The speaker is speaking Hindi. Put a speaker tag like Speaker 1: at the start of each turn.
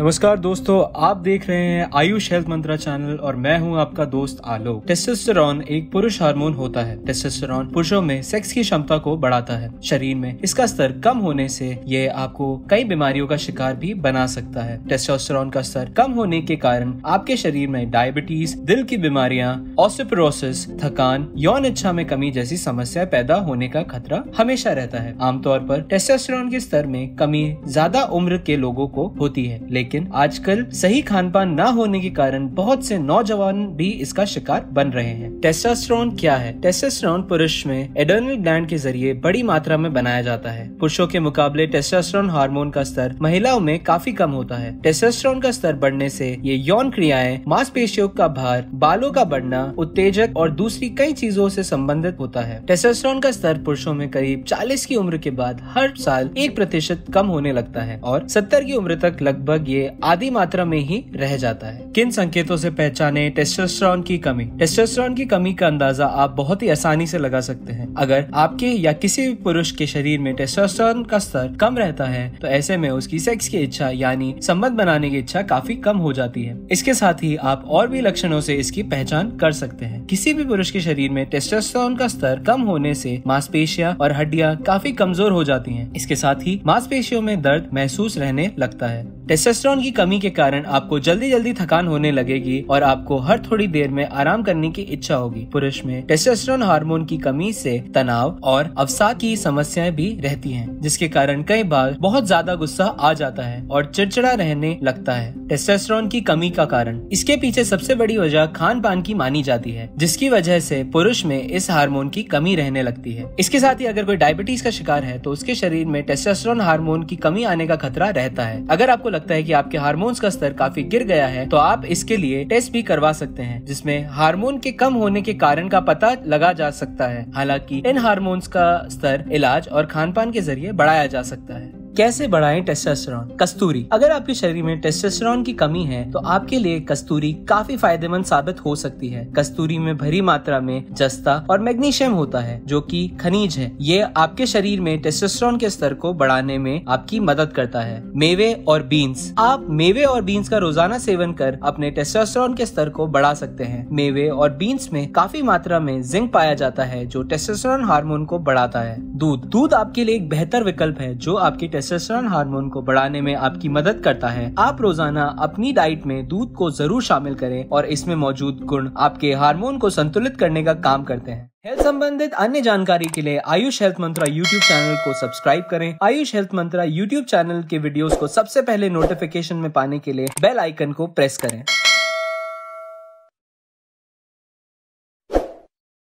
Speaker 1: नमस्कार दोस्तों आप देख रहे हैं आयुष हेल्थ मंत्रा चैनल और मैं हूं आपका दोस्त आलोक टेस्टोस्टेरोन एक पुरुष हार्मोन होता है टेस्टोस्टेरोन पुरुषों में सेक्स की क्षमता को बढ़ाता है शरीर में इसका स्तर कम होने से ये आपको कई बीमारियों का शिकार भी बना सकता है टेस्टोस्टेरोन का स्तर कम होने के कारण आपके शरीर में डायबिटीज दिल की बीमारियाँ ऑस्टिप्रोसिस थकान यौन इच्छा में कमी जैसी समस्या पैदा होने का खतरा हमेशा रहता है आमतौर पर टेस्टोस्टेरोन के स्तर में कमी ज्यादा उम्र के लोगों को होती है लेकिन लेकिन आजकल सही खान पान न होने के कारण बहुत से नौजवान भी इसका शिकार बन रहे हैं टेस्टास्ट्रॉन क्या है टेस्टास्ट्रॉन पुरुष में एडर्नल ग्लैंड के जरिए बड़ी मात्रा में बनाया जाता है पुरुषों के मुकाबले टेस्टास्ट्रॉन हार्मोन का स्तर महिलाओं में काफी कम होता है टेस्टास्ट्रॉन का स्तर बढ़ने से ये यौन क्रियाएं मांसपेशियों का भार बालों का बढ़ना उत्तेजक और दूसरी कई चीजों से संबंधित होता है टेस्टोस्टेरोन का स्तर पुरुषों में करीब 40 की उम्र के बाद हर साल एक प्रतिशत कम होने लगता है और 70 की उम्र तक लगभग ये लिए आधी मात्रा में ही रह जाता है किन संकेतों से पहचाने टेस्टोस्टेरोन की कमी टेस्टोस्टेरोन की कमी का अंदाजा आप बहुत ही आसानी से लगा सकते हैं अगर आपके या किसी भी पुरुष के शरीर में टेस्टोस्टेरोन का स्तर कम रहता है तो ऐसे में उसकी सेक्स की इच्छा यानी संबंध बनाने की इच्छा काफी कम हो जाती है इसके साथ ही आप और भी लक्षणों से इसकी पहचान कर सकते हैं किसी भी पुरुष के शरीर में टेस्टोस्टेरोन का स्तर कम होने से मांसपेशियां और हड्डियां काफी कमजोर हो जाती हैं। इसके साथ ही मांसपेशियों में दर्द महसूस रहने लगता है टेस्टोस्टेरोन की कमी के कारण आपको जल्दी जल्दी थकान होने लगेगी और आपको हर थोड़ी देर में आराम करने की इच्छा होगी पुरुष में टेस्टोस्टेरोन हार्मोन की कमी से तनाव और अवसाद की समस्याएं भी रहती हैं, जिसके कारण कई बार बहुत ज्यादा गुस्सा आ जाता है और चिड़चिड़ा रहने लगता है टेस्टोस्टेरोन की कमी का कारण इसके पीछे सबसे बड़ी वजह खान पान की मानी जाती है जिसकी वजह से पुरुष में इस हार्मोन की कमी रहने लगती है इसके साथ ही अगर कोई डायबिटीज का शिकार है तो उसके शरीर में टेस्टोस्टेरोन हार्मोन की कमी आने का खतरा रहता है अगर आपको लगता है कि आपके हार्मोन्स का स्तर काफी गिर गया है तो आप इसके लिए टेस्ट भी करवा सकते हैं जिसमें हार्मोन के कम होने के कारण का पता लगा जा सकता है हालांकि इन हार्मोन्स का स्तर इलाज और खान पान के जरिए बढ़ाया जा सकता है कैसे बढ़ाएं टेस्टोस्टेरोन कस्तूरी अगर आपके शरीर में टेस्टोस्टेरोन की कमी है तो आपके लिए कस्तूरी काफी फायदेमंद साबित हो सकती है कस्तूरी में भरी मात्रा में जस्ता और मैग्नीशियम होता है जो कि खनिज है ये आपके शरीर में टेस्टोस्टेरोन के स्तर को बढ़ाने में आपकी मदद करता है मेवे और बीन्स आप मेवे और बीन्स का रोजाना सेवन कर अपने टेस्टोस्टेरोन के स्तर को बढ़ा सकते हैं मेवे और बीन्स में काफी मात्रा में जिंक पाया जाता है जो टेस्टोस्टेरोन हार्मोन को बढ़ाता है दूध दूध आपके लिए एक बेहतर विकल्प है जो आपकी टेस्टोस्टेरोन हार्मोन को बढ़ाने में आपकी मदद करता है आप रोजाना अपनी डाइट में दूध को जरूर शामिल करें और इसमें मौजूद गुण आपके हार्मोन को संतुलित करने का काम करते हैं हेल्थ संबंधित अन्य जानकारी के लिए Ayush Health Mantra YouTube channel को सब्सक्राइब करें Ayush Health Mantra YouTube channel के वीडियोस को सबसे पहले नोटिफिकेशन में पाने के लिए बेल आइकन को प्रेस करें